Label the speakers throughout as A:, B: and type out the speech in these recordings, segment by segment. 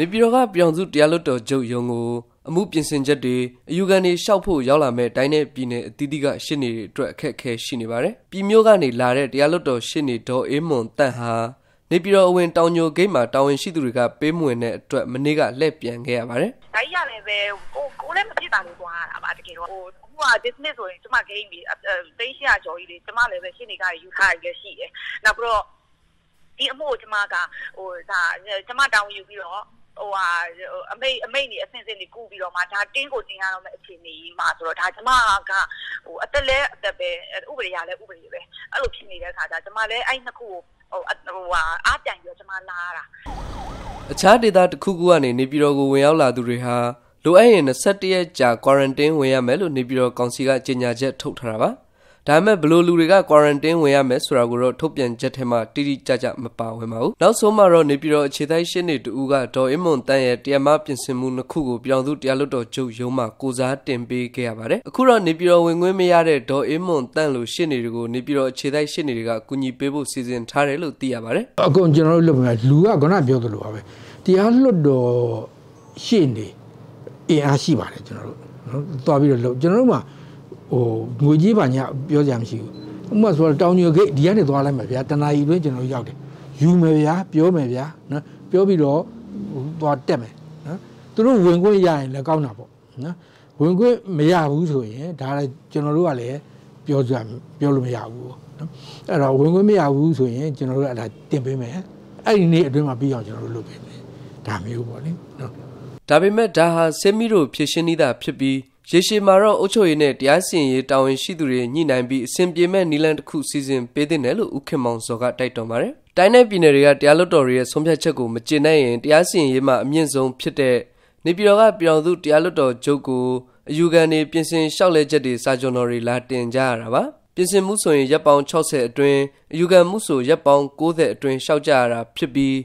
A: နေပြည်တော်ကပြောင်စုတရားလွတ်တော်ချုပ်ယုံကိုအမှုပြင်ဆင်ချက်တွေအယူခံတွေရှောက်ဖို့ရောက်လာမဲ့တိုင်းနဲ့ပြည်နယ်အသီးသီးကရှင်းနေတဲ့အတွက်အခက်အခဲရှိနေပါတယ်။ပြည်မျိုးကနေလာတဲ့တရားလွတ်တော်ရှင်းနေဒေါ်အေးမွန်တန့်ဟာနေပြည်တော်အဝင်တောင်ညိုဂိတ်မှာတာဝန်ရှိသူတွေကပေးမဝင်တဲ့အတွက်မနေ့ကလက်ပြန်ခဲ့ရပါတယ်
B: ။ဒါကြီးရလည်းပဲကိုကိုလည်းမဖြစ်တာလို့သွားရတာပါတကယ်တော့ဟိုအခုက business ဆိုရင်ကျမဂိမ်းပြီးတိတ်ရှိရကြော်ကြီးလေကျမလည်းပဲရှင်းနေကြယူထားရည်လည်းရှိတယ်။နောက်ပြီးတော့ဒီအမှုကိုကျမကဟိုဒါကျမတောင်းယူပြီးတော့ဟိုဟာအမိတ်အမိတ်နေအစင်စင်နေကူပြီးတော့မှဒါတင်းကိုတင်းရတော့မယ့်အခြေအနေကြီးမှာဆိုတော့ဒါကျမကဟိုအသက်လဲအသက်ပဲဥပဒေရလဲဥပဒေပဲအဲ့လိုဖြစ်နေတဲ့အခါကျကျမလည်းအဲ့နှစ်ခုကိုဟိုဟိုဟာအားပြန်ပြီးတော့ကျမလာတာ
A: အခြားဒေသတစ်ခုခုကနေနေပြည်တော်ကိုဝင်ရောက်လာသူတွေဟာလိုအပ်ရင်21ရက်ကြာ quarantine ဝင်ရမယ်လို့နေပြည်တော်ကောင်စီကကြေညာချက်ထုတ်ထားတာပါ။ဒါပေမဲ့ဘလို့လူတွေက quarantine ဝင်ရမယ်ဆိုတာကိုတော့ထုတ်ပြန်ချက်ထဲမှာတိတိကျကျမပါဝင်ပါဘူးနောက်ဆုံးမှာတော့နေပြည်တော်အခြေထိုက်ရှင်းနေတူကဒေါ်အင်းမွန်တန်ရဲ့တရားမပြင်ဆင်မှုနှစ်ခုကိုပြောင်စုတရားလွတ်တော်ချုပ်ရုံးမှာကိုစားတင်ပေးခဲ့ရပါတယ်အခုတော့နေပြည်တော်ဝင်ခွင့်မရတဲ့ဒေါ်အင်းမွန်တန်လို့ရှင်းနေတွေကိုနေပြည်တော်အခြေထိုက်ရှင်းနေတွေကအကူအညီပေးဖို့စီစဉ်ထားတယ်လို့သိရပါတယ်
C: အကုန်ကျွန်တော်တို့လုပ်မှာလူကခုနပြောသလိုပါပဲတရားလွတ်တော်ရှင်းနေအင်အားရှိပါတယ်ကျွန်တော်တို့နော်သွားပြီးတော့လုပ်ကျွန်တော်တို့မှာဟိုငွေကြီးပါညပြောကြမရှိဘူးဥပမာဆိုတော့တောင်ညိုဂိတ်ဒီကနေသွားလိုက်မယ်ဗျာတနာရီတွင်းကျွန်တော်ရောက်တယ်ယူမယ်ဗျာပြောမယ်ဗျာနော်ပြောပြီးတော့သွားတက်မယ်နော်သူတို့ဝင်ခွင့်ရရင်လည်းကောင်းတာပေါ့နော်ဝင်ခွင့်မရဘူးဆိုရင်ဒါလည်းကျွန်တော်တို့ကလည်းပြောကြပြောလို့မရဘူးပေါ့နော်အဲ့တော့ဝင်ခွင့်မရဘူးဆိုရင်ကျွန်တော်တို့ကအဲ့ဒါတင်ပေးမယ်အဲ့ဒီနေ့အတွင်းမှာပြီးအောင်ကျွန်တော်တို့လုပ်ပေးမယ်ဒါမျိုးပေါ့လေနော်
A: ဒါပေမဲ့ဒါဟာဆင်းမီတို့ဖြစ်ရှင်းနေတာဖြစ်ပြီးရေရှည်မှာတော့အုပ်ချုပ်ရေးနဲ့တရားစီရင်ရေးတာဝန်ရှိသူတွေညှိနှိုင်းပြီးအစဉ်ပြေမဲ့နီလန်တစ်ခုစီစဉ်ပေးတဲ့နယ်လို့ဥခင်မောင်စောကတိုက်တွန်းပါတယ်။တိုင်းနယ်ပြည်နယ်တွေကတရားလွတ်တော်တွေရဲ့ဆုံးဖြတ်ချက်ကိုမကျေနပ်ရင်တရားစီရင်ရေးမှာအမြင့်ဆုံးဖြစ်တဲ့နေပြည်တော်ကပြည်တော်စုတရားလွတ်တော်ချုပ်ကိုအယူခံတွေပြင်ဆင်လျှောက်လဲချက်တွေစာချုပ်တော်တွေလာတင်ကြရတာပါ။ပြင်ဆင်မှုဆိုရင်ရပ်ပေါင်း60အတွင်းအယူခံမှုဆိုရပ်ပေါင်း90အတွင်းရှောက်ကြရတာဖြစ်ပြီး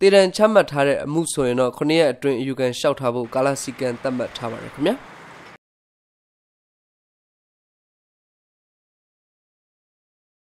A: တည်တံချမှတ်ထားတဲ့အမှုဆိုရင်တော့9ရက်အတွင်းအယူခံရှောက်ထားဖို့ကာလစီကံသတ်မှတ်ထား
B: ပါတယ်ခင်ဗျာ။